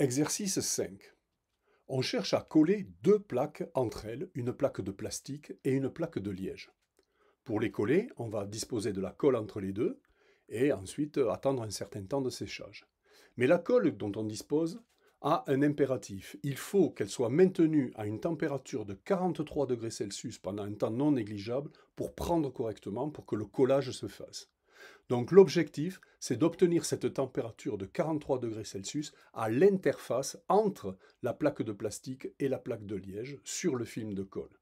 Exercice 5. On cherche à coller deux plaques entre elles, une plaque de plastique et une plaque de liège. Pour les coller, on va disposer de la colle entre les deux et ensuite euh, attendre un certain temps de séchage. Mais la colle dont on dispose a un impératif. Il faut qu'elle soit maintenue à une température de 43 degrés Celsius pendant un temps non négligeable pour prendre correctement, pour que le collage se fasse. Donc l'objectif, c'est d'obtenir cette température de 43 degrés Celsius à l'interface entre la plaque de plastique et la plaque de liège sur le film de colle.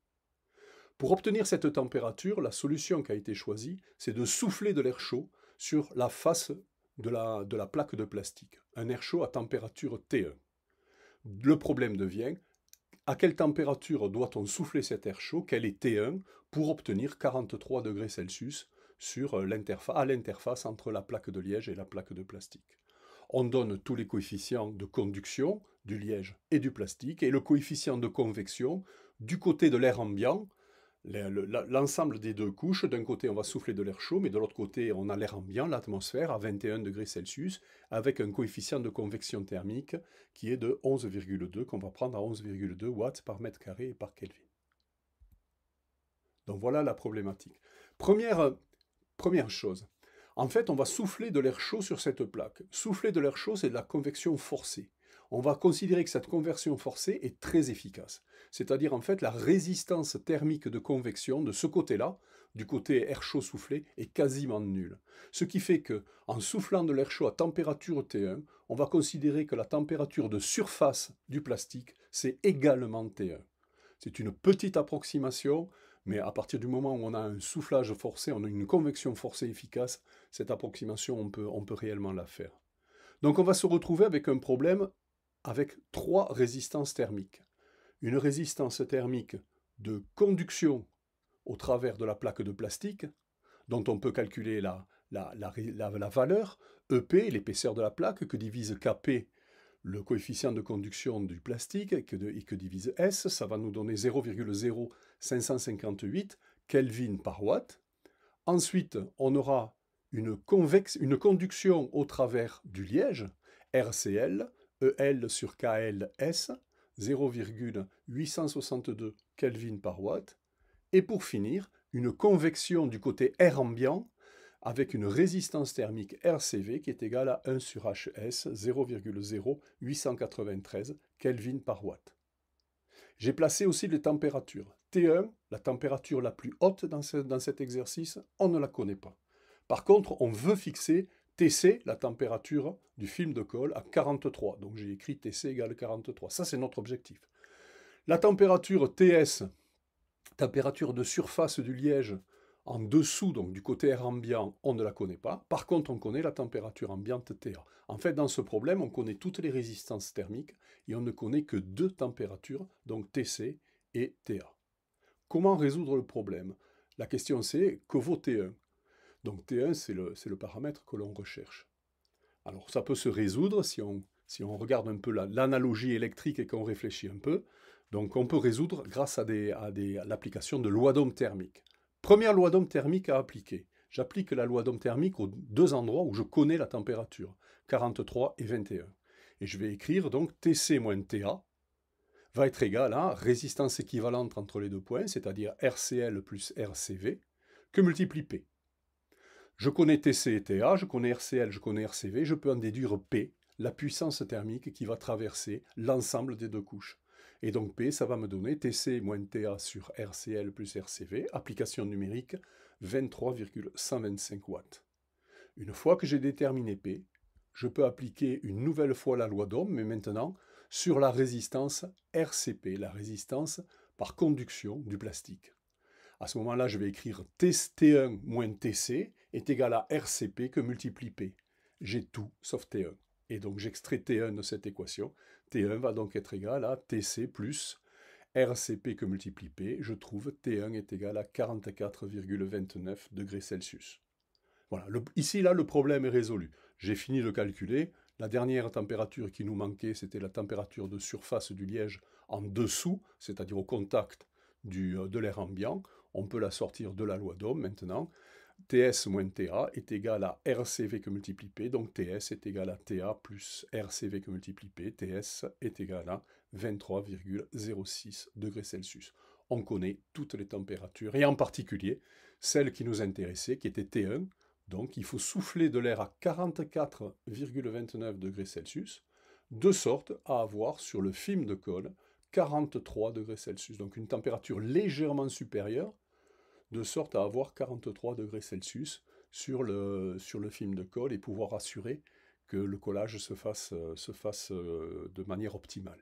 Pour obtenir cette température, la solution qui a été choisie, c'est de souffler de l'air chaud sur la face de la, plaque de plastique, un air chaud à température T1. Le problème devient à quelle température doit-on souffler cet air chaud, quel est T1, pour obtenir 43 degrés Celsius sur euh, à l'interface entre la plaque de liège et la plaque de plastique. On donne tous les coefficients de conduction du liège et du plastique et le coefficient de convection du côté de l'air ambiant, l'ensemble des deux couches. D'un côté, on va souffler de l'air chaud, mais de l'autre côté, on a l'air ambiant, l'atmosphère, à 21 degrés Celsius, avec un coefficient de convection thermique qui est de 11,2, qu'on va prendre à 11,2 watts par mètre carré et par Kelvin. Donc voilà la problématique. Première Première chose, en fait, on va souffler de l'air chaud sur cette plaque. Souffler de l'air chaud, c'est de la convection forcée. On va considérer que cette conversion forcée est très efficace. C'est-à-dire, en fait, la résistance thermique de convection de ce côté-là, du côté air chaud soufflé, est quasiment nulle. Ce qui fait que, en soufflant de l'air chaud à température T1, on va considérer que la température de surface du plastique, c'est également T1. C'est une petite approximation, mais à partir du moment où on a un soufflage forcé, on a une convection forcée efficace, cette approximation, on peut, on peut réellement la faire. Donc on va se retrouver avec un problème avec trois résistances thermiques. Une résistance thermique de conduction au travers de la plaque de plastique, dont on peut calculer la, la, la, la valeur, EP, l'épaisseur de la plaque, que divise Kp, le coefficient de conduction du plastique, que, et que divise S, ça va nous donner 0,0 558 Kelvin par watt. Ensuite, on aura une, conduction au travers du liège, RCL, EL sur KLS, 0,862 Kelvin par watt. Et pour finir, une convection du côté air ambiant avec une résistance thermique RCV qui est égale à 1 sur HS, 0,0893 Kelvin par watt. J'ai placé aussi les températures. T1, la température la plus haute dans, cet exercice, on ne la connaît pas. Par contre, on veut fixer TC, la température du film de colle, à 43. Donc j'ai écrit TC égale 43. Ça, c'est notre objectif. La température TS, température de surface du liège, en dessous, donc du côté air ambiant, on ne la connaît pas. Par contre, on connaît la température ambiante TA. En fait, dans ce problème, on connaît toutes les résistances thermiques et on ne connaît que deux températures, donc TC et TA. Comment résoudre le problème La question c'est que vaut T1 Donc T1, c'est le, paramètre que l'on recherche. Alors ça peut se résoudre si on, si on regarde un peu l'analogie électrique et qu'on réfléchit un peu. Donc on peut résoudre grâce à, l'application de d'homme thermique. Première loi d'homme thermique à appliquer. J'applique la loi d'homme thermique aux deux endroits où je connais la température, 43 et 21. Et je vais écrire donc TC-TA moins va être égal à résistance équivalente entre les deux points, c'est-à-dire RCL plus RCV, que multiplie P. Je connais TC et TA, je connais RCL, je connais RCV, je peux en déduire P, la puissance thermique qui va traverser l'ensemble des deux couches. Et donc P, ça va me donner TC moins TA sur RCL plus RCV, application numérique, 23,125 watts. Une fois que j'ai déterminé P, je peux appliquer une nouvelle fois la loi d'Ohm, mais maintenant sur la résistance RCP, la résistance par conduction du plastique. À ce moment-là, je vais écrire T1 moins TC est égal à RCP que multiplie P. J'ai tout sauf T1. Et donc j'extrais T1 de cette équation, T1 va donc être égal à TC plus RCP que multiplié, P. Je trouve T1 est égal à 44,29 degrés Celsius. Voilà, ici, là, le problème est résolu. J'ai fini de calculer. La dernière température qui nous manquait, c'était la température de surface du liège en dessous, c'est-à-dire au contact euh, de l'air ambiant. On peut la sortir de la loi d'Ohm maintenant. TS-TA moins est égal à RCV que multiplié, donc TS est égal à TA plus RCV que multiplié, TS est égal à 23,06 degrés Celsius. On connaît toutes les températures, et en particulier celle qui nous intéressait, qui était T1, donc il faut souffler de l'air à 44,29 degrés Celsius, de sorte à avoir sur le film de colle 43 degrés Celsius, donc une température légèrement supérieure de sorte à avoir 43 degrés Celsius sur le, sur le film de colle et pouvoir assurer que le collage se fasse, se fasse euh, de manière optimale.